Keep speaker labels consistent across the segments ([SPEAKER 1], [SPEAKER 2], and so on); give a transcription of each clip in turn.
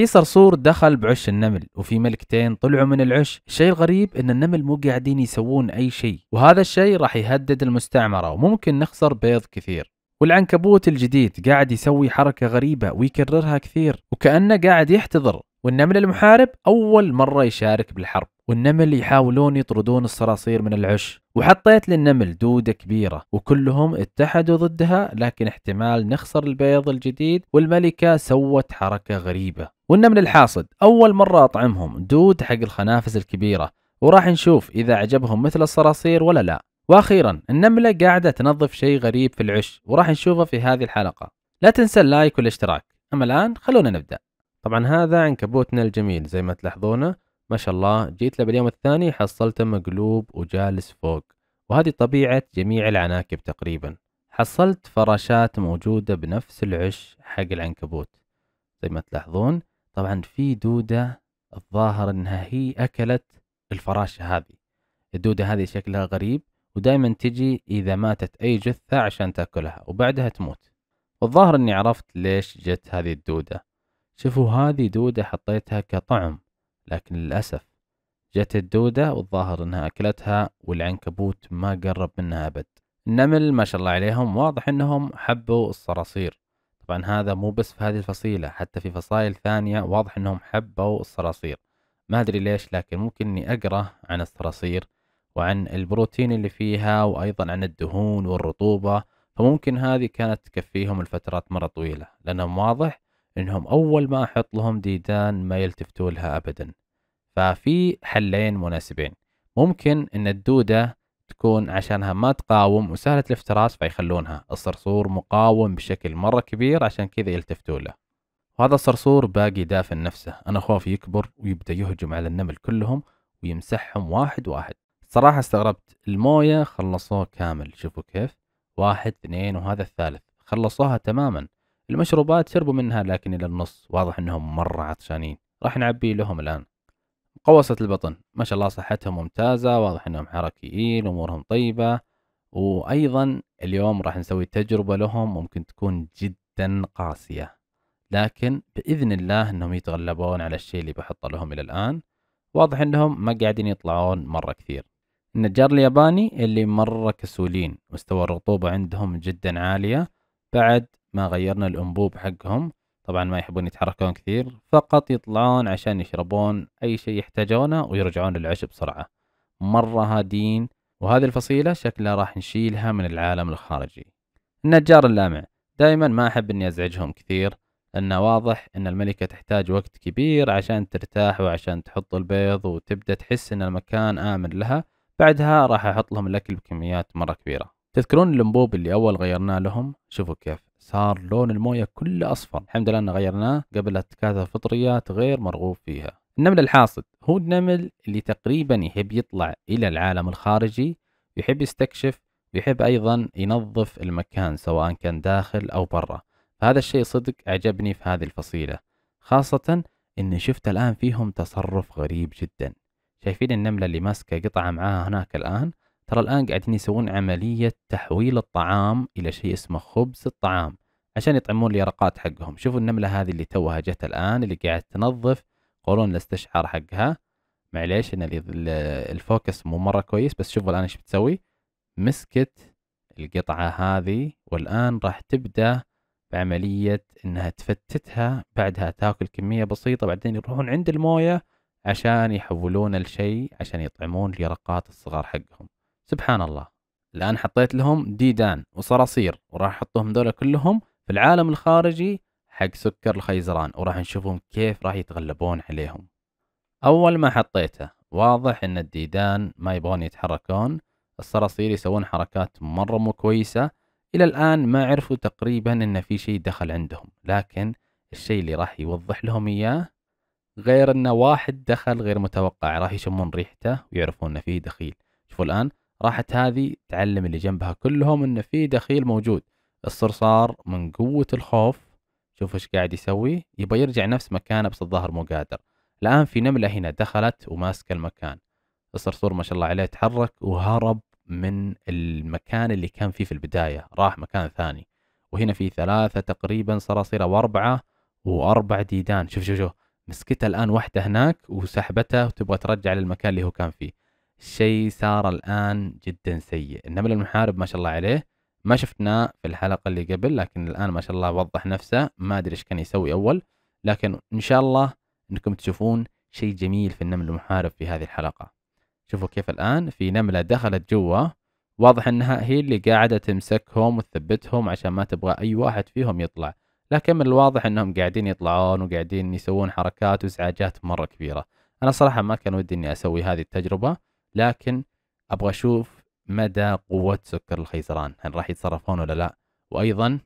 [SPEAKER 1] في صرصور دخل بعش النمل وفي ملكتين طلعوا من العش الشيء الغريب ان النمل مو قاعدين يسوون اي شيء وهذا الشيء راح يهدد المستعمرة وممكن نخسر بيض كثير والعنكبوت الجديد قاعد يسوي حركة غريبة ويكررها كثير وكأنه قاعد يحتضر والنمل المحارب أول مرة يشارك بالحرب والنمل يحاولون يطردون الصراصير من العش وحطيت للنمل دودة كبيرة وكلهم اتحدوا ضدها لكن احتمال نخسر البيض الجديد والملكة سوت حركة غريبة والنمل الحاصد أول مرة أطعمهم دود حق الخنافس الكبيرة وراح نشوف إذا عجبهم مثل الصراصير ولا لا وأخيرا النملة قاعدة تنظف شيء غريب في العش وراح نشوفه في هذه الحلقة لا تنسى اللايك والاشتراك أما الآن خلونا نبدأ طبعا هذا عنكبوتنا الجميل زي ما تلاحظونه ما شاء الله جيت له باليوم الثاني حصلته مقلوب وجالس فوق وهذه طبيعة جميع العناكب تقريبا حصلت فراشات موجودة بنفس العش حق العنكبوت زي ما تلاحظون طبعا في دودة الظاهر انها هي اكلت الفراشة هذه الدودة هذه شكلها غريب ودائما تجي اذا ماتت اي جثة عشان تاكلها وبعدها تموت والظاهر اني عرفت ليش جت هذه الدودة شوفوا هذه دودة حطيتها كطعم لكن للأسف جت الدودة والظاهر انها اكلتها والعنكبوت ما قرب منها ابد النمل ما شاء الله عليهم واضح انهم حبوا الصراصير طبعا هذا مو بس في هذه الفصيلة حتى في فصائل ثانية واضح أنهم حبوا الصراصير ما أدري ليش لكن ممكن أني أقرأ عن الصراصير وعن البروتين اللي فيها وأيضا عن الدهون والرطوبة فممكن هذه كانت تكفيهم لفترات مرة طويلة لأنهم واضح أنهم أول ما أحط لهم ديدان ما يلتفتوا لها أبدا ففي حلين مناسبين ممكن أن الدودة تكون عشانها ما تقاوم وسهلة الافتراس فيخلونها الصرصور مقاوم بشكل مرة كبير عشان كذا يلتفتوا له وهذا الصرصور باقي دافن نفسه أنا خوفي يكبر ويبدأ يهجم على النمل كلهم ويمسحهم واحد واحد صراحة استغربت الموية خلصوه كامل شوفوا كيف واحد اثنين وهذا الثالث خلصوها تماما المشروبات شربوا منها لكن إلى النص واضح أنهم مرة عطشانين راح نعبي لهم الآن قوسة البطن ما شاء الله صحتهم ممتازة واضح انهم حركيين امورهم طيبة وايضا اليوم راح نسوي تجربة لهم ممكن تكون جدا قاسية لكن باذن الله انهم يتغلبون على الشيء اللي بحطه لهم الى الان واضح انهم ما قاعدين يطلعون مرة كثير النجار الياباني اللي مرة كسولين مستوى الرطوبة عندهم جدا عالية بعد ما غيرنا الانبوب حقهم طبعا ما يحبون يتحركون كثير فقط يطلعون عشان يشربون أي شيء يحتاجونه ويرجعون للعش بسرعة مرة هادين وهذه الفصيلة شكلها راح نشيلها من العالم الخارجي النجار اللامع دائما ما أحب أني أزعجهم كثير لأنه واضح أن الملكة تحتاج وقت كبير عشان ترتاح وعشان تحط البيض وتبدأ تحس أن المكان آمن لها بعدها راح أحط لهم الأكل بكميات مرة كبيرة تذكرون الانبوب اللي أول غيرناه لهم شوفوا كيف صار لون المويه كله اصفر الحمد لله ان غيرناه قبل التكاثر فطريات غير مرغوب فيها النمل الحاصد هو النمل اللي تقريبا يحب يطلع الى العالم الخارجي يحب يستكشف ويحب ايضا ينظف المكان سواء كان داخل او برا هذا الشيء صدق عجبني في هذه الفصيله خاصه اني شفت الان فيهم تصرف غريب جدا شايفين النمله اللي ماسكه قطعه معاها هناك الان ترى الآن قاعدين يسوون عملية تحويل الطعام إلى شيء اسمه خبز الطعام عشان يطعمون اليرقات حقهم شوفوا النملة هذه اللي توها جت الآن اللي قاعد تنظف قولون الاستشعار حقها معليش ان الفوكس مو مرة كويس بس شوفوا الآن ايش بتسوي مسكت القطعة هذه والآن راح تبدأ بعملية انها تفتتها بعدها تاكل كمية بسيطة بعدين يروحون عند الموية عشان يحولون الشيء عشان يطعمون اليرقات الصغار حقهم سبحان الله الآن حطيت لهم ديدان وصراصير وراح أحطهم دولة كلهم في العالم الخارجي حق سكر الخيزران وراح نشوفهم كيف راح يتغلبون عليهم أول ما حطيته واضح إن الديدان ما يبغون يتحركون الصراصير يسوون حركات مرة مو كويسة إلى الآن ما عرفوا تقريبا إن في شيء دخل عندهم لكن الشيء اللي راح يوضح لهم إياه غير إن واحد دخل غير متوقع راح يشمون ريحته ويعرفون إنه فيه دخيل شوفوا الآن راحت هذه تعلم اللي جنبها كلهم إن في دخيل موجود الصرصار من قوة الخوف شوف ايش قاعد يسوي يبغى يرجع نفس مكانه بس الظهر مو قادر الآن في نملة هنا دخلت وماسكة المكان الصرصور ما شاء الله عليه تحرك وهرب من المكان اللي كان فيه في البداية راح مكان ثاني وهنا في ثلاثة تقريبا صراصير أو أربعة وأربع ديدان شوف شوف شوف مسكتها الآن واحدة هناك وسحبتها وتبغى ترجع للمكان اللي هو كان فيه شيء صار الآن جدا سيء النمل المحارب ما شاء الله عليه ما شفناه في الحلقة اللي قبل لكن الآن ما شاء الله وضح نفسه ما أدري إيش كان يسوي أول لكن إن شاء الله أنكم تشوفون شيء جميل في النمل المحارب في هذه الحلقة شوفوا كيف الآن في نملة دخلت جوا واضح أنها هي اللي قاعدة تمسكهم وتثبتهم عشان ما تبغى أي واحد فيهم يطلع لكن من الواضح أنهم قاعدين يطلعون وقاعدين يسوون حركات وازعاجات مرة كبيرة أنا صراحة ما كان ودي أني أسوي هذه التجربة لكن ابغى اشوف مدى قوه سكر الخيزران هل راح يتصرفون ولا لا وايضا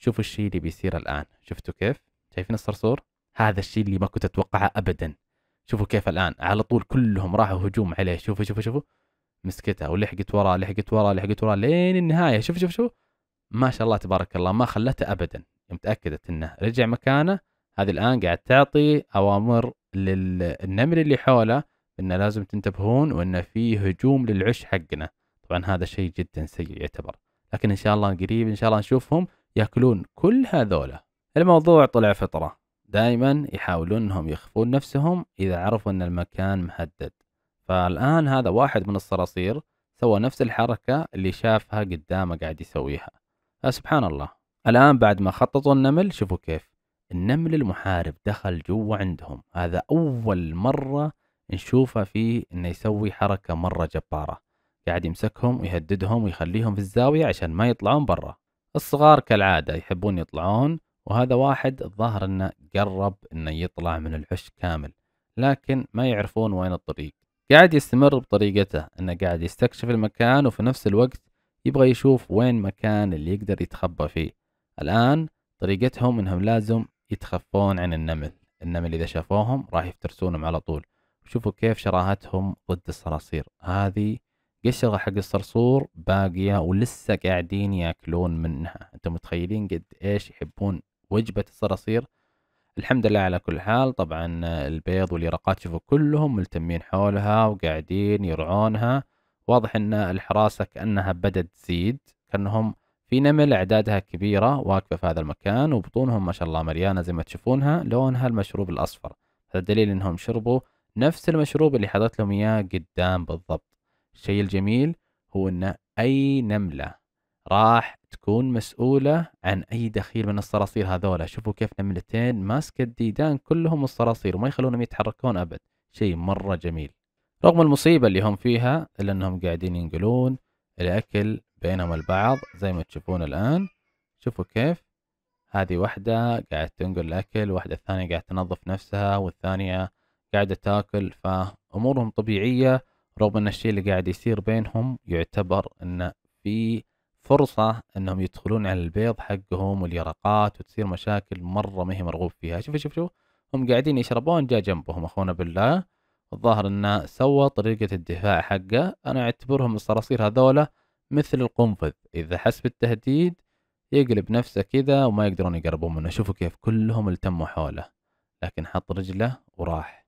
[SPEAKER 1] شوفوا الشيء اللي بيصير الان شفتوا كيف شايفين الصرصور هذا الشيء اللي ما كنت اتوقعه ابدا شوفوا كيف الان على طول كلهم راحوا هجوم عليه شوفوا شوفوا شوفوا مسكته ولحقت وراه لحقت وراه لحقت وراه لين النهايه شوف شوف شوف ما شاء الله تبارك الله ما خلته ابدا متاكدت انه رجع مكانه هذه الان قاعد تعطي اوامر للنمل اللي حوله انه لازم تنتبهون وانه في هجوم للعش حقنا طبعا هذا شيء جدا سيء يعتبر لكن ان شاء الله قريب ان شاء الله نشوفهم ياكلون كل هذولا الموضوع طلع فطره دائما يحاولون انهم يخفون نفسهم اذا عرفوا ان المكان مهدد فالان هذا واحد من الصراصير سوى نفس الحركة اللي شافها قدامه قاعد يسويها فسبحان الله الآن بعد ما خططوا النمل شوفوا كيف النمل المحارب دخل جوا عندهم هذا أول مرة نشوفه فيه انه يسوي حركة مرة جبارة قاعد يمسكهم ويهددهم ويخليهم في الزاوية عشان ما يطلعون برا الصغار كالعادة يحبون يطلعون وهذا واحد الظاهر انه قرب انه يطلع من العش كامل لكن ما يعرفون وين الطريق قاعد يستمر بطريقته انه قاعد يستكشف المكان وفي نفس الوقت يبغى يشوف وين مكان اللي يقدر يتخبى فيه الان طريقتهم انهم لازم يتخفون عن النمل النمل اذا شافوهم راح يفترسونهم على طول شوفوا كيف شراهتهم ضد الصراصير هذه قشرة حق الصرصور باقية ولسه قاعدين ياكلون منها انتم متخيلين قد ايش يحبون وجبة الصراصير الحمد لله على كل حال طبعا البيض واليرقات شوفوا كلهم ملتمين حولها وقاعدين يرعونها واضح ان الحراسة كأنها بدأت تزيد كأنهم في نمل أعدادها كبيرة واقفة في هذا المكان وبطونهم ما شاء الله مليانة زي ما تشوفونها لونها المشروب الأصفر هذا دليل انهم شربوا نفس المشروب اللي حضرت لهم إياه قدام بالضبط الشيء الجميل هو أن أي نملة راح تكون مسؤولة عن أي دخيل من الصراصير هذولا شوفوا كيف نملتين ماسكة الديدان كلهم الصراصير وما يخلونهم يتحركون أبد شيء مرة جميل رغم المصيبة اللي هم فيها إلا أنهم قاعدين ينقلون الأكل بينهم البعض زي ما تشوفون الآن شوفوا كيف هذه واحدة قاعدة تنقل الأكل واحدة الثانية قاعدة تنظف نفسها والثانية قاعدة تاكل فأمورهم طبيعية رغم أن الشيء اللي قاعد يصير بينهم يعتبر أن في فرصة أنهم يدخلون على البيض حقهم واليرقات وتصير مشاكل مرة ما هي مرغوب فيها شوف شوف شوف هم قاعدين يشربون جاء جنبهم أخونا بالله الظاهر أنه سوى طريقة الدفاع حقه أنا أعتبرهم الصراصير هذولا مثل القنفذ إذا حس بالتهديد يقلب نفسه كذا وما يقدرون يقربون منه شوفوا كيف كلهم التموا حوله لكن حط رجله وراح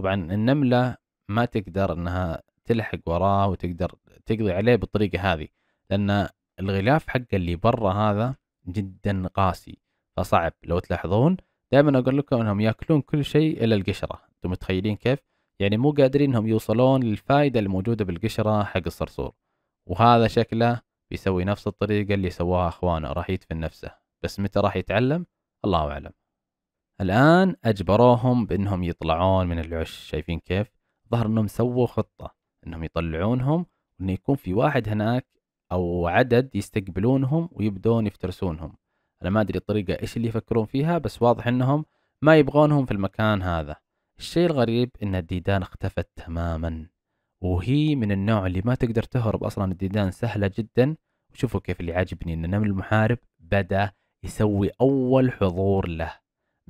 [SPEAKER 1] طبعا النمله ما تقدر انها تلحق وراه وتقدر تقضي عليه بالطريقه هذه لان الغلاف حقه اللي برا هذا جدا قاسي فصعب لو تلاحظون دائما اقول لكم انهم ياكلون كل شيء الا القشره انتم متخيلين كيف يعني مو قادرين انهم يوصلون للفائده الموجوده بالقشره حق الصرصور وهذا شكله بيسوي نفس الطريقه اللي سواها اخوانه راح يدفن نفسه بس متى راح يتعلم الله اعلم الآن أجبروهم بأنهم يطلعون من العش شايفين كيف؟ ظهر أنهم سووا خطة أنهم يطلعونهم وأنه يكون في واحد هناك أو عدد يستقبلونهم ويبدون يفترسونهم أنا ما أدري الطريقة إيش اللي يفكرون فيها بس واضح أنهم ما يبغونهم في المكان هذا الشيء الغريب أن الديدان اختفت تماما وهي من النوع اللي ما تقدر تهرب أصلا الديدان سهلة جدا وشوفوا كيف اللي عاجبني أن نمل المحارب بدأ يسوي أول حضور له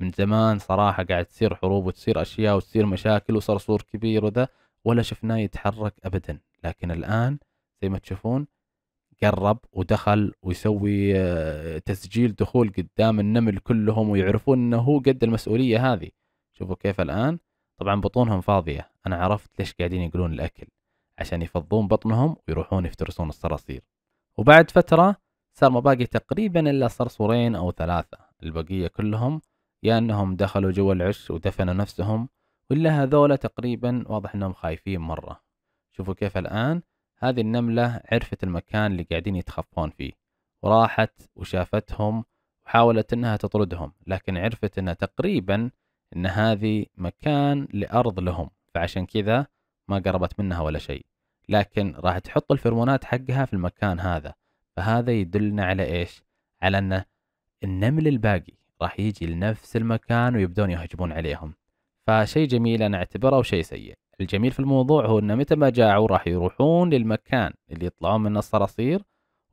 [SPEAKER 1] من زمان صراحة قاعد تصير حروب وتصير أشياء وتصير مشاكل وصرصور كبير وذا ولا شفناه يتحرك أبدا لكن الآن زي ما تشوفون قرب ودخل ويسوي آه، تسجيل دخول قدام النمل كلهم ويعرفون انه هو قد المسؤوليه هذه شوفوا كيف الان طبعا بطونهم فاضيه انا عرفت ليش قاعدين يقولون الاكل عشان يفضون بطنهم ويروحون يفترسون الصراصير وبعد فتره صار ما باقي تقريبا الا صرصورين او ثلاثه البقيه كلهم يا أنهم دخلوا جوا العش ودفنوا نفسهم ولا هذولا تقريبا واضح أنهم خايفين مرة شوفوا كيف الآن هذه النملة عرفت المكان اللي قاعدين يتخفون فيه وراحت وشافتهم وحاولت أنها تطردهم لكن عرفت أنها تقريبا أن هذه مكان لأرض لهم فعشان كذا ما قربت منها ولا شيء لكن راح تحط الفرمونات حقها في المكان هذا فهذا يدلنا على إيش؟ على أن النمل الباقي راح يجي لنفس المكان ويبدون يهجمون عليهم فشيء جميل أنا أعتبره وشيء سيء الجميل في الموضوع هو انه متى ما جاعوا راح يروحون للمكان اللي يطلعون منه الصراصير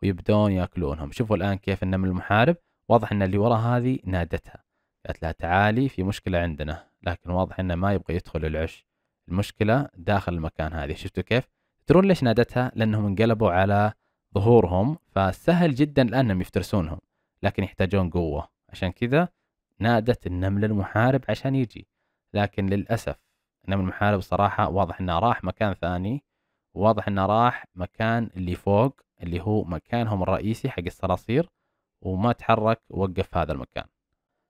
[SPEAKER 1] ويبدون ياكلونهم شوفوا الآن كيف النمل المحارب واضح أن اللي ورا هذه نادتها قالت لها تعالي في مشكلة عندنا لكن واضح أنه ما يبغى يدخل العش المشكلة داخل المكان هذه شفتوا كيف تدرون ليش نادتها لأنهم انقلبوا على ظهورهم فسهل جدا الآن انهم يفترسونهم لكن يحتاجون قوة عشان كذا نادت النمل المحارب عشان يجي لكن للأسف النمل المحارب صراحة واضح انه راح مكان ثاني واضح انه راح مكان اللي فوق اللي هو مكانهم الرئيسي حق الصراصير وما تحرك ووقف هذا المكان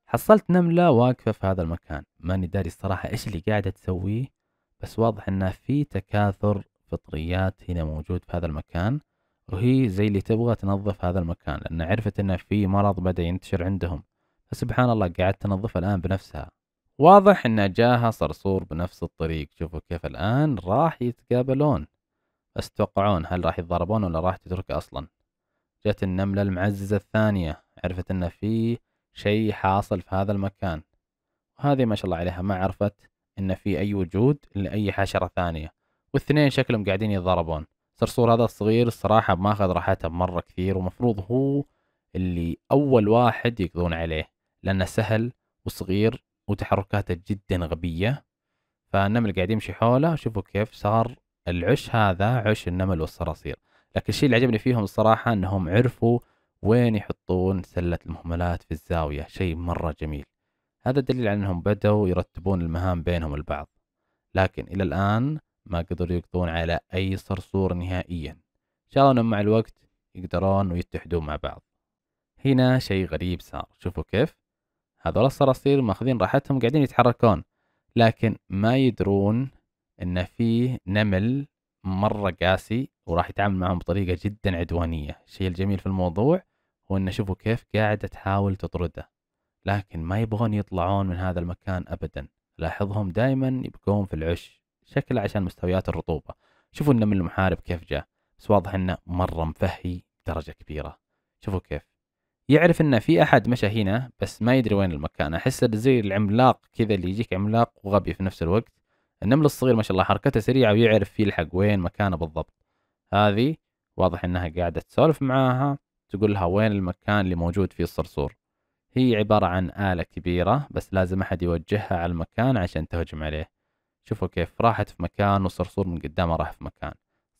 [SPEAKER 1] حصلت نملة واقفة في هذا المكان ماني داري الصراحة ايش اللي قاعدة تسويه بس واضح انه في تكاثر فطريات هنا موجود في هذا المكان وهي زي اللي تبغى تنظف هذا المكان لأن عرفت أنه في مرض بدأ ينتشر عندهم فسبحان الله قعدت انظفها الان بنفسها واضح ان جاها صرصور بنفس الطريق شوفوا كيف الان راح يتقابلون بس تتوقعون هل راح يتضاربون ولا راح تترك اصلا جت النمله المعززه الثانيه عرفت ان في شيء حاصل في هذا المكان وهذه ما شاء الله عليها ما عرفت ان في اي وجود لاي حشره ثانيه والاثنين شكلهم قاعدين يتضاربون صرصور هذا الصغير الصراحه ماخذ راحته مره كثير ومفروض هو اللي اول واحد يقضون عليه لأنه سهل وصغير وتحركاته جدا غبية فالنمل قاعد يمشي حوله شوفوا كيف صار العش هذا عش النمل والصراصير لكن الشيء اللي عجبني فيهم الصراحة أنهم عرفوا وين يحطون سلة المهملات في الزاوية شيء مرة جميل هذا دليل على أنهم بدأوا يرتبون المهام بينهم البعض لكن إلى الآن ما قدروا يقضون على أي صرصور نهائيا إن شاء الله مع الوقت يقدرون ويتحدون مع بعض هنا شيء غريب صار شوفوا كيف هذول الصراصير ماخذين راحتهم قاعدين يتحركون لكن ما يدرون ان في نمل مره قاسي وراح يتعامل معهم بطريقه جدا عدوانيه الشيء الجميل في الموضوع هو انه شوفوا كيف قاعده تحاول تطرده لكن ما يبغون يطلعون من هذا المكان ابدا لاحظهم دائما يبقون في العش شكله عشان مستويات الرطوبه شوفوا النمل المحارب كيف جاء بس واضح انه مره مفهي بدرجه كبيره شوفوا كيف يعرف انه في احد مشى هنا بس ما يدري وين المكان احس زي العملاق كذا اللي يجيك عملاق وغبي في نفس الوقت النمل الصغير ما شاء الله حركته سريعه ويعرف يلحق وين مكانه بالضبط هذه واضح انها قاعده تسولف معاها تقول لها وين المكان اللي موجود فيه الصرصور هي عبارة عن آلة كبيرة بس لازم أحد يوجهها على المكان عشان تهجم عليه شوفوا كيف راحت في مكان والصرصور من قدامه راح في مكان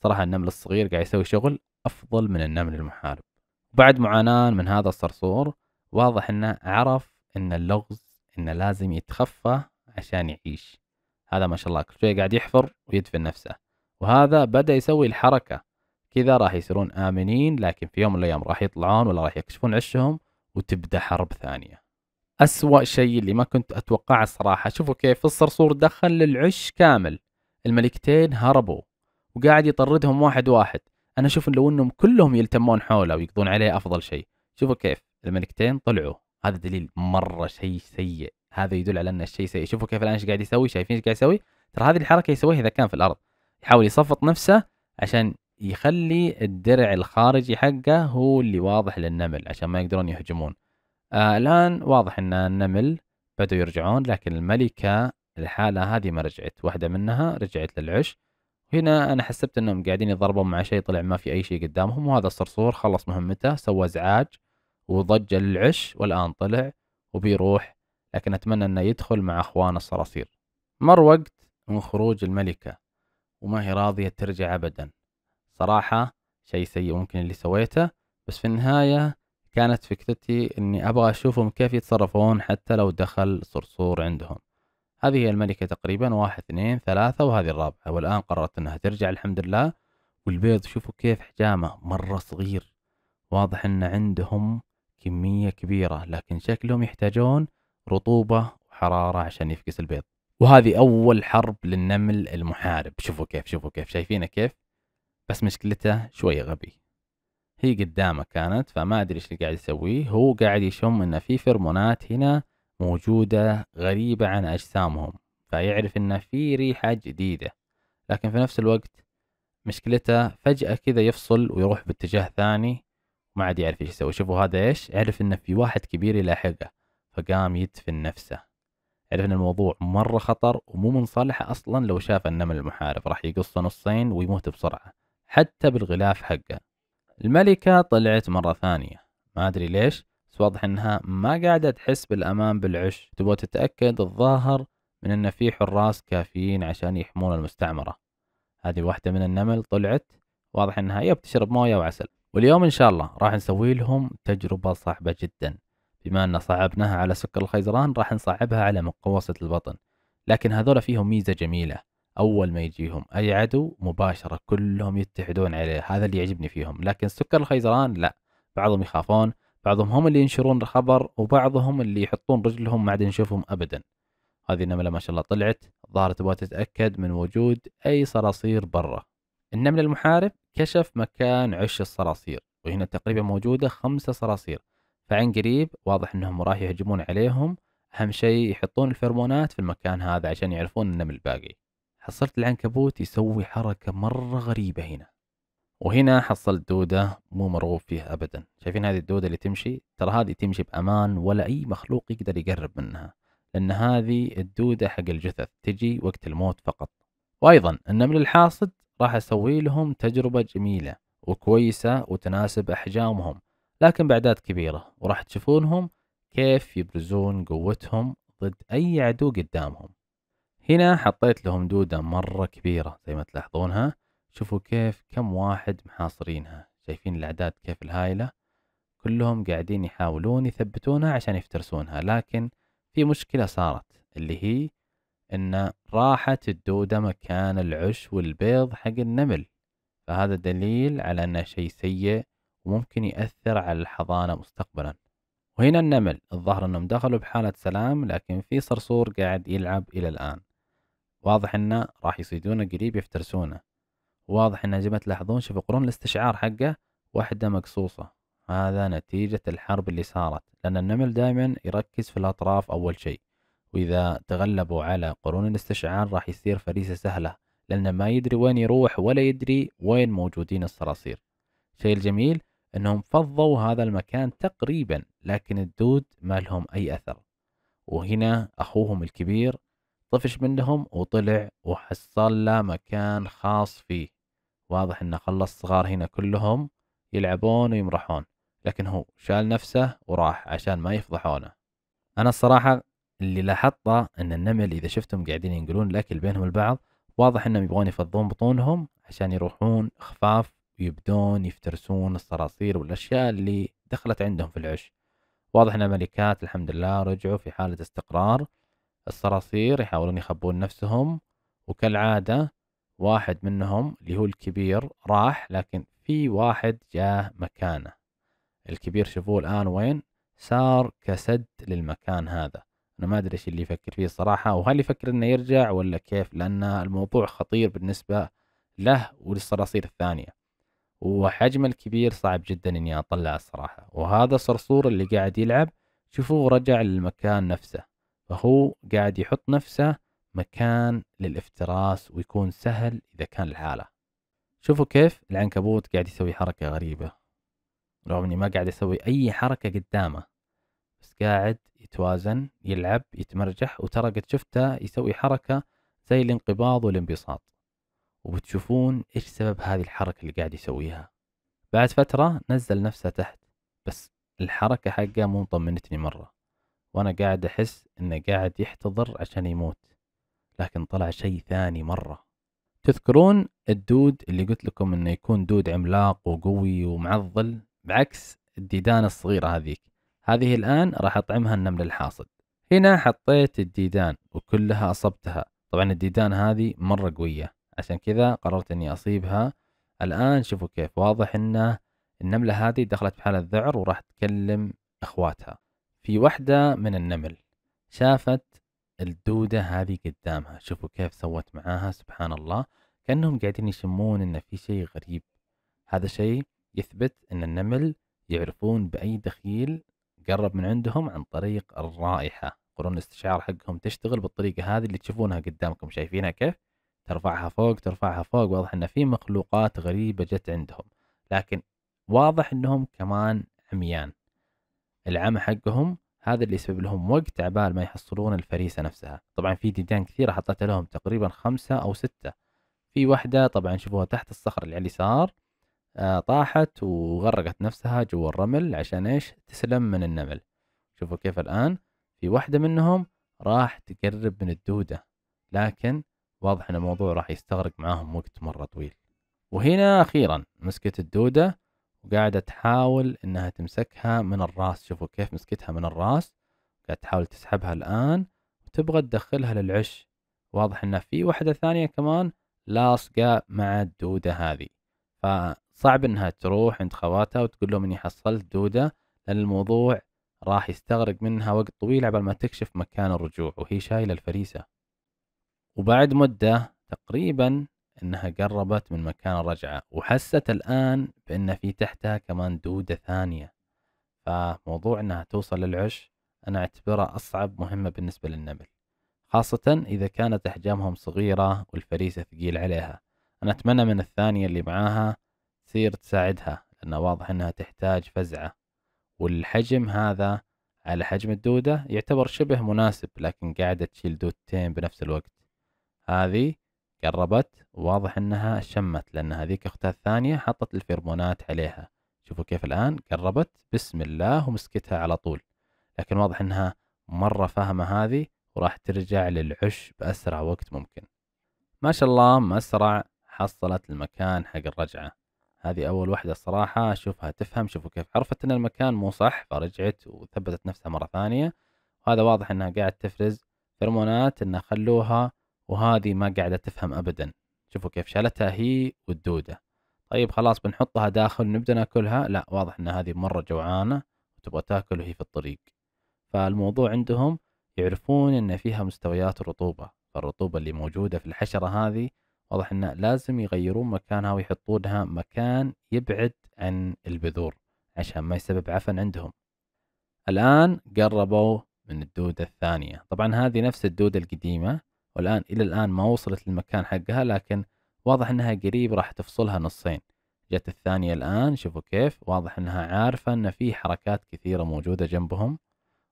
[SPEAKER 1] صراحة النمل الصغير قاعد يسوي شغل أفضل من النمل المحارب بعد معاناة من هذا الصرصور واضح انه عرف ان اللغز انه لازم يتخفى عشان يعيش هذا ما شاء الله كل شوية قاعد يحفر ويدفن نفسه وهذا بدأ يسوي الحركة كذا راح يصيرون آمنين لكن في يوم من الأيام راح يطلعون ولا راح يكشفون عشهم وتبدأ حرب ثانية أسوأ شيء اللي ما كنت أتوقعه الصراحة شوفوا كيف الصرصور دخل للعش كامل الملكتين هربوا وقاعد يطردهم واحد واحد انا اشوف لو انهم كلهم يلتمون حوله ويقضون عليه افضل شيء شوفوا كيف الملكتين طلعوا هذا دليل مره شيء سيء هذا يدل على ان الشيء سيء شوفوا كيف الان ايش قاعد يسوي شايفين ايش قاعد يسوي ترى هذه الحركه يسويها اذا كان في الارض يحاول يصفط نفسه عشان يخلي الدرع الخارجي حقه هو اللي واضح للنمل عشان ما يقدرون يهجمون آه الان واضح ان النمل بدأوا يرجعون لكن الملكة الحالة هذه ما رجعت واحدة منها رجعت للعش هنا انا حسبت انهم قاعدين يضربون مع شيء طلع ما في اي شيء قدامهم وهذا الصرصور خلص مهمته سوى ازعاج وضج للعش والان طلع وبيروح لكن اتمنى انه يدخل مع اخوان الصراصير مر وقت من خروج الملكة وما هي راضية ترجع ابدا صراحة شيء سيء ممكن اللي سويته بس في النهاية كانت فكرتي اني ابغى اشوفهم كيف يتصرفون حتى لو دخل صرصور عندهم هذه هي الملكة تقريبا واحد اثنين ثلاثة وهذه الرابعة والآن قررت أنها ترجع الحمد لله والبيض شوفوا كيف حجامه مرة صغير واضح أن عندهم كمية كبيرة لكن شكلهم يحتاجون رطوبة وحرارة عشان يفقس البيض وهذه أول حرب للنمل المحارب شوفوا كيف شوفوا كيف شايفينه كيف بس مشكلته شوية غبي هي قدامه كانت فما أدري إيش اللي قاعد يسويه هو قاعد يشم إن في فرمونات هنا موجودة غريبة عن أجسامهم فيعرف إن في ريحة جديدة لكن في نفس الوقت مشكلته فجأة كذا يفصل ويروح باتجاه ثاني وما عاد يعرف ايش يسوي شوفوا هذا ايش عرف إن في واحد كبير يلاحقه فقام يدفن نفسه عرف إن الموضوع مرة خطر ومو من صالحه أصلا لو شاف النمل المحارب راح يقصه نصين ويموت بسرعة حتى بالغلاف حقه الملكة طلعت مرة ثانية ما أدري ليش واضح انها ما قاعدة تحس بالامان بالعش تبغى تتأكد الظاهر من ان في حراس كافيين عشان يحمون المستعمرة هذه واحدة من النمل طلعت واضح انها يب تشرب موية وعسل واليوم ان شاء الله راح نسوي لهم تجربة صعبة جدا بما ان صعبناها على سكر الخيزران راح نصعبها على مقوسة البطن لكن هذول فيهم ميزة جميلة أول ما يجيهم أي عدو مباشرة كلهم يتحدون عليه هذا اللي يعجبني فيهم لكن سكر الخيزران لا بعضهم يخافون بعضهم هم اللي ينشرون الخبر وبعضهم اللي يحطون رجلهم ما عاد نشوفهم ابدا هذه النمله ما شاء الله طلعت الظاهر تبغى تتاكد من وجود اي صراصير برا النمل المحارب كشف مكان عش الصراصير وهنا تقريبا موجودة خمسة صراصير فعن قريب واضح انهم راح يهجمون عليهم اهم شيء يحطون الفرمونات في المكان هذا عشان يعرفون النمل الباقي حصلت العنكبوت يسوي حركة مرة غريبة هنا وهنا حصلت دودة مو مرغوب فيها أبدا شايفين هذه الدودة اللي تمشي ترى هذه تمشي بأمان ولا أي مخلوق يقدر يقرب منها لأن هذه الدودة حق الجثث تجي وقت الموت فقط وأيضا النمل الحاصد راح أسوي لهم تجربة جميلة وكويسة وتناسب أحجامهم لكن بأعداد كبيرة وراح تشوفونهم كيف يبرزون قوتهم ضد أي عدو قدامهم هنا حطيت لهم دودة مرة كبيرة زي ما تلاحظونها شوفوا كيف كم واحد محاصرينها شايفين الأعداد كيف الهائلة كلهم قاعدين يحاولون يثبتونها عشان يفترسونها لكن في مشكلة صارت اللي هي إن راحت الدودة مكان العش والبيض حق النمل فهذا دليل على أنه شيء سيء وممكن يأثر على الحضانة مستقبلا وهنا النمل الظاهر أنهم دخلوا بحالة سلام لكن في صرصور قاعد يلعب إلى الآن واضح أنه راح يصيدونه قريب يفترسونه واضح انها زي ما تلاحظون شوف قرون الاستشعار حقه واحدة مقصوصة هذا نتيجة الحرب اللي صارت لأن النمل دائما يركز في الأطراف أول شيء وإذا تغلبوا على قرون الاستشعار راح يصير فريسة سهلة لأنه ما يدري وين يروح ولا يدري وين موجودين الصراصير الشيء الجميل أنهم فضوا هذا المكان تقريبا لكن الدود ما لهم أي أثر وهنا أخوهم الكبير طفش منهم وطلع وحصل له مكان خاص فيه واضح انه خلص صغار هنا كلهم يلعبون ويمرحون لكن هو شال نفسه وراح عشان ما يفضحونه انا الصراحة اللي لاحظته ان النمل اذا شفتهم قاعدين ينقلون الاكل بينهم البعض واضح انهم يبغون يفضون بطونهم عشان يروحون خفاف ويبدون يفترسون الصراصير والاشياء اللي دخلت عندهم في العش واضح ان الملكات الحمد لله رجعوا في حالة استقرار الصراصير يحاولون يخبون نفسهم وكالعادة واحد منهم اللي هو الكبير راح لكن في واحد جاه مكانه الكبير شوفوه الآن وين صار كسد للمكان هذا أنا ما أدري إيش اللي يفكر فيه صراحة وهل يفكر إنه يرجع ولا كيف لأن الموضوع خطير بالنسبة له وللصراصير الثانية وحجم الكبير صعب جدا إني أطلعه الصراحة وهذا الصرصور اللي قاعد يلعب شوفوه رجع للمكان نفسه فهو قاعد يحط نفسه مكان للافتراس ويكون سهل إذا كان الحالة شوفوا كيف العنكبوت قاعد يسوي حركة غريبة رغم إني ما قاعد أسوي أي حركة قدامه بس قاعد يتوازن يلعب يتمرجح وترى قد شفته يسوي حركة زي الانقباض والانبساط وبتشوفون إيش سبب هذه الحركة اللي قاعد يسويها بعد فترة نزل نفسه تحت بس الحركة حقه مو مطمنتني مرة وأنا قاعد أحس إنه قاعد يحتضر عشان يموت لكن طلع شيء ثاني مرة تذكرون الدود اللي قلت لكم انه يكون دود عملاق وقوي ومعضل بعكس الديدان الصغيرة هذيك هذه الآن راح أطعمها النمل الحاصد هنا حطيت الديدان وكلها أصبتها طبعا الديدان هذه مرة قوية عشان كذا قررت أني أصيبها الآن شوفوا كيف واضح أن النملة هذه دخلت في حالة ذعر وراح تكلم إخواتها في واحدة من النمل شافت الدودة هذه قدامها شوفوا كيف سوت معاها سبحان الله كأنهم قاعدين يشمون إن في شيء غريب هذا شيء يثبت إن النمل يعرفون بأي دخيل قرب من عندهم عن طريق الرائحة قرون الاستشعار حقهم تشتغل بالطريقة هذه اللي تشوفونها قدامكم شايفينها كيف ترفعها فوق ترفعها فوق واضح إن في مخلوقات غريبة جت عندهم لكن واضح إنهم كمان عميان العمى حقهم هذا اللي يسبب لهم وقت عبال ما يحصلون الفريسة نفسها طبعا في ديدان كثيرة حطيت لهم تقريبا خمسة أو ستة في واحدة طبعا شوفوها تحت الصخر اللي على اليسار آه، طاحت وغرقت نفسها جوا الرمل عشان ايش تسلم من النمل شوفوا كيف الآن في واحدة منهم راح تقرب من الدودة لكن واضح ان الموضوع راح يستغرق معاهم وقت مرة طويل وهنا أخيرا مسكت الدودة وقاعدة تحاول إنها تمسكها من الراس شوفوا كيف مسكتها من الراس قاعدة تحاول تسحبها الآن وتبغى تدخلها للعش واضح إن في واحدة ثانية كمان لاصقة مع الدودة هذه فصعب إنها تروح عند خواتها وتقول لهم إني حصلت دودة لأن الموضوع راح يستغرق منها وقت طويل عبال ما تكشف مكان الرجوع وهي شايلة الفريسة وبعد مدة تقريبا أنها قربت من مكان الرجعة وحست الآن بأن في تحتها كمان دودة ثانية فموضوع أنها توصل للعش أنا أعتبره أصعب مهمة بالنسبة للنمل خاصة إذا كانت أحجامهم صغيرة والفريسة ثقيل عليها أنا أتمنى من الثانية اللي معاها تصير تساعدها لأنه واضح أنها تحتاج فزعة والحجم هذا على حجم الدودة يعتبر شبه مناسب لكن قاعدة تشيل دودتين بنفس الوقت هذه قربت وواضح انها شمت لان هذيك اختها الثانيه حطت الفيرمونات عليها شوفوا كيف الان قربت بسم الله ومسكتها على طول لكن واضح انها مره فاهمه هذه وراح ترجع للعش باسرع وقت ممكن ما شاء الله مسرع حصلت المكان حق الرجعه هذه اول واحده الصراحه اشوفها تفهم شوفوا كيف عرفت ان المكان مو صح فرجعت وثبتت نفسها مره ثانيه وهذا واضح انها قاعد تفرز هرمونات انه خلوها وهذه ما قاعدة تفهم أبدا شوفوا كيف شالتها هي والدودة طيب خلاص بنحطها داخل نبدأ ناكلها لا واضح أن هذه مرة جوعانة وتبغى تاكل وهي في الطريق فالموضوع عندهم يعرفون أن فيها مستويات رطوبة فالرطوبة اللي موجودة في الحشرة هذه واضح أن لازم يغيرون مكانها ويحطونها مكان يبعد عن البذور عشان ما يسبب عفن عندهم الآن قربوا من الدودة الثانية طبعا هذه نفس الدودة القديمة والآن إلى الآن ما وصلت للمكان حقها لكن واضح أنها قريب راح تفصلها نصين جت الثانية الآن شوفوا كيف واضح أنها عارفة أن في حركات كثيرة موجودة جنبهم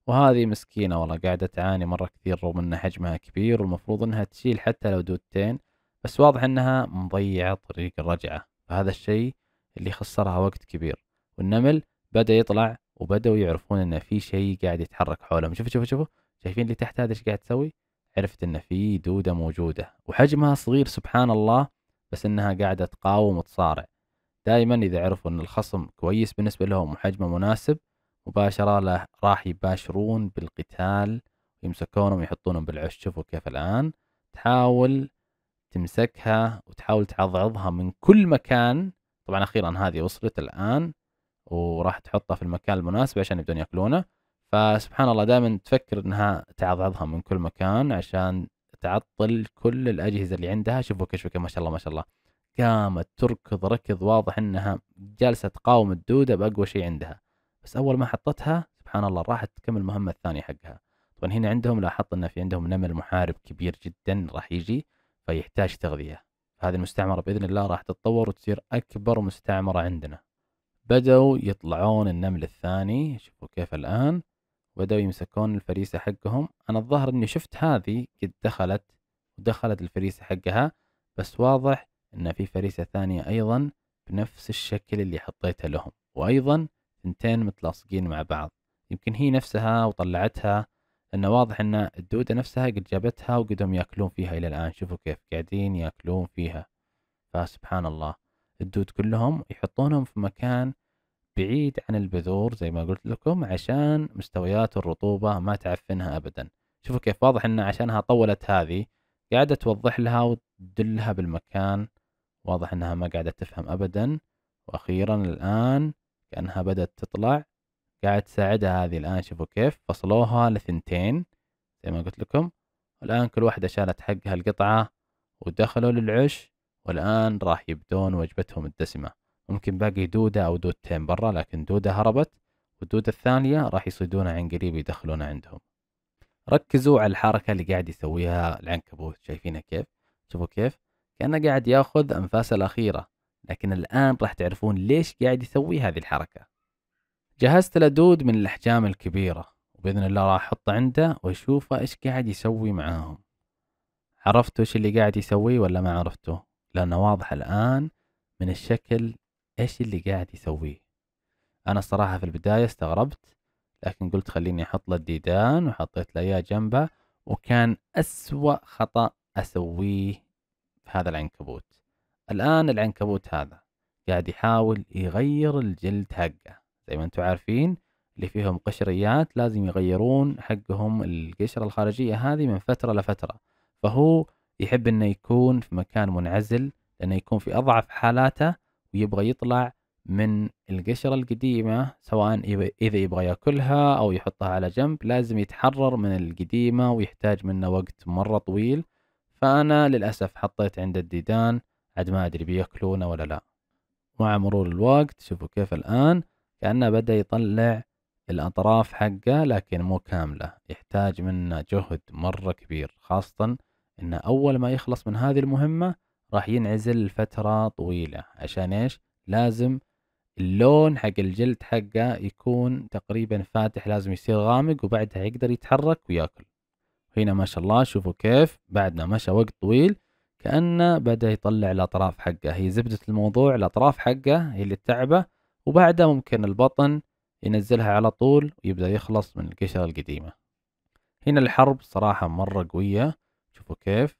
[SPEAKER 1] وهذه مسكينة والله قاعدة تعاني مرة كثير رغم أن حجمها كبير والمفروض أنها تشيل حتى لو دودتين بس واضح أنها مضيعة طريق الرجعة فهذا الشيء اللي خسرها وقت كبير والنمل بدأ يطلع وبدأوا يعرفون أن في شيء قاعد يتحرك حولهم شوفوا شوفوا شوفوا شايفين اللي تحت هذا ايش قاعد تسوي عرفت ان في دوده موجوده وحجمها صغير سبحان الله بس انها قاعده تقاوم وتصارع دائما اذا عرفوا ان الخصم كويس بالنسبه لهم وحجمه مناسب مباشره له راح يباشرون بالقتال يمسكونهم ويحطونهم بالعش شوفوا كيف الان تحاول تمسكها وتحاول تعضعضها من كل مكان طبعا اخيرا هذه وصلت الان وراح تحطها في المكان المناسب عشان يبدون ياكلونه فسبحان الله دائما تفكر انها تعضعضها من كل مكان عشان تعطل كل الاجهزه اللي عندها شوفوا كشبكه ما شاء الله ما شاء الله قامت تركض ركض واضح انها جالسه تقاوم الدوده باقوى شيء عندها بس اول ما حطتها سبحان الله راحت تكمل المهمه الثانيه حقها طبعا هنا عندهم لاحظت ان في عندهم نمل محارب كبير جدا راح يجي فيحتاج تغذيه هذه المستعمره باذن الله راح تتطور وتصير اكبر مستعمره عندنا بدأوا يطلعون النمل الثاني شوفوا كيف الآن وبدأوا يمسكون الفريسة حقهم أنا الظاهر أني شفت هذه قد دخلت ودخلت الفريسة حقها بس واضح أن في فريسة ثانية أيضا بنفس الشكل اللي حطيته لهم وأيضا ثنتين متلاصقين مع بعض يمكن هي نفسها وطلعتها لأنه واضح أن الدودة نفسها قد جابتها وقدهم يأكلون فيها إلى الآن شوفوا كيف قاعدين يأكلون فيها فسبحان الله الدود كلهم يحطونهم في مكان بعيد عن البذور زي ما قلت لكم عشان مستويات الرطوبة ما تعفنها أبدا شوفوا كيف واضح أن عشانها طولت هذه قاعدة توضح لها وتدلها بالمكان واضح أنها ما قاعدة تفهم أبدا وأخيرا الآن كأنها بدأت تطلع قاعد تساعدها هذه الآن شوفوا كيف فصلوها لثنتين زي ما قلت لكم والآن كل واحدة شالت حقها القطعة ودخلوا للعش والآن راح يبدون وجبتهم الدسمة ممكن باقي دودة أو دودتين برا لكن دودة هربت والدودة الثانية راح يصيدونها عن قريب يدخلونها عندهم ركزوا على الحركة اللي قاعد يسويها العنكبوت شايفينها كيف شوفوا كيف كأنه قاعد ياخذ أنفاسه الأخيرة لكن الآن راح تعرفون ليش قاعد يسوي هذه الحركة جهزت له دود من الأحجام الكبيرة وبإذن الله راح أحطه عنده وأشوفه إيش قاعد يسوي معاهم عرفتوا إيش اللي قاعد يسويه ولا ما عرفتوا لأنه واضح الآن من الشكل ايش اللي قاعد يسويه انا الصراحة في البداية استغربت لكن قلت خليني احط له الديدان وحطيت له اياه جنبه وكان اسوأ خطأ اسويه في هذا العنكبوت الان العنكبوت هذا قاعد يحاول يغير الجلد حقه زي ما انتم عارفين اللي فيهم قشريات لازم يغيرون حقهم القشرة الخارجية هذه من فترة لفترة فهو يحب انه يكون في مكان منعزل لانه يكون في اضعف حالاته ويبغى يطلع من القشرة القديمة سواء إذا يبغى ياكلها أو يحطها على جنب لازم يتحرر من القديمة ويحتاج منه وقت مرة طويل فأنا للأسف حطيت عند الديدان عاد ما أدري بياكلونه ولا لا مع مرور الوقت شوفوا كيف الآن كأنه بدأ يطلع الأطراف حقه لكن مو كاملة يحتاج منه جهد مرة كبير خاصة إنه أول ما يخلص من هذه المهمة راح ينعزل لفترة طويلة عشان ايش لازم اللون حق الجلد حقه يكون تقريبا فاتح لازم يصير غامق وبعدها يقدر يتحرك وياكل هنا ما شاء الله شوفوا كيف بعد ما مشى وقت طويل كأنه بدأ يطلع الأطراف حقه هي زبدة الموضوع الأطراف حقه هي اللي تعبه وبعدها ممكن البطن ينزلها على طول ويبدأ يخلص من القشرة القديمة هنا الحرب صراحة مرة قوية شوفوا كيف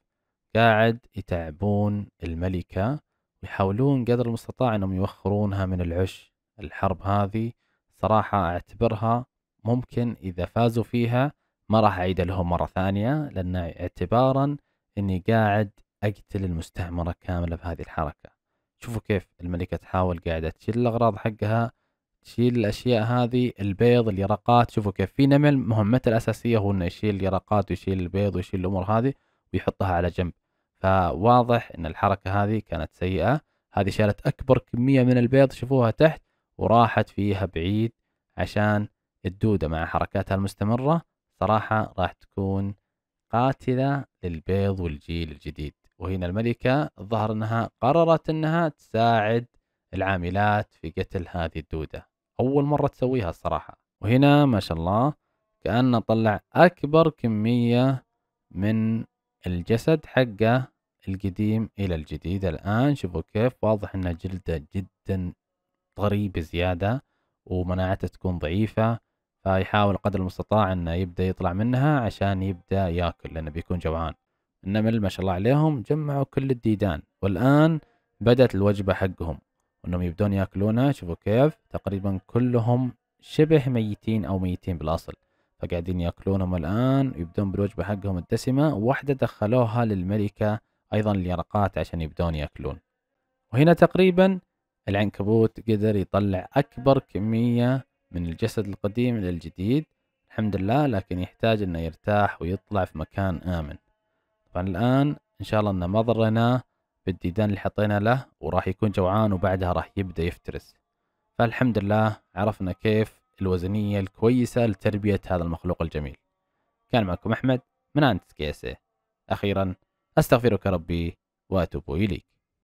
[SPEAKER 1] قاعد يتعبون الملكة ويحاولون قدر المستطاع أنهم يوخرونها من العش الحرب هذه صراحة أعتبرها ممكن إذا فازوا فيها ما راح أعيد لهم مرة ثانية لأن اعتبارا أني قاعد أقتل المستعمرة كاملة بهذه الحركة شوفوا كيف الملكة تحاول قاعدة تشيل الأغراض حقها تشيل الأشياء هذه البيض اليرقات شوفوا كيف في نمل مهمته الأساسية هو أنه يشيل اليرقات ويشيل البيض ويشيل الأمور هذه ويحطها على جنب فواضح ان الحركه هذه كانت سيئه هذه شالت اكبر كميه من البيض شوفوها تحت وراحت فيها بعيد عشان الدوده مع حركاتها المستمره صراحه راح تكون قاتله للبيض والجيل الجديد وهنا الملكه ظهر انها قررت انها تساعد العاملات في قتل هذه الدوده اول مره تسويها الصراحه وهنا ما شاء الله كأنه طلع أكبر كمية من الجسد حقه القديم إلى الجديد الآن شوفوا كيف واضح أن جلده جدا طري بزيادة ومناعته تكون ضعيفة فيحاول قدر المستطاع أنه يبدأ يطلع منها عشان يبدأ ياكل لأنه بيكون جوعان النمل ما شاء الله عليهم جمعوا كل الديدان والآن بدأت الوجبة حقهم وأنهم يبدون ياكلونها شوفوا كيف تقريبا كلهم شبه ميتين أو ميتين بالأصل فقاعدين ياكلونهم الآن يبدون بالوجبة حقهم الدسمة واحدة دخلوها للملكة أيضا اليرقات عشان يبدون ياكلون وهنا تقريبا العنكبوت قدر يطلع أكبر كمية من الجسد القديم إلى الجديد الحمد لله لكن يحتاج أنه يرتاح ويطلع في مكان آمن طبعا الآن إن شاء الله أنه ما ضرنا بالديدان اللي حطينا له وراح يكون جوعان وبعدها راح يبدأ يفترس فالحمد لله عرفنا كيف الوزنية الكويسة لتربية هذا المخلوق الجميل كان معكم أحمد من أنت كيسة أخيرا أستغفرك ربي وأتوب إليك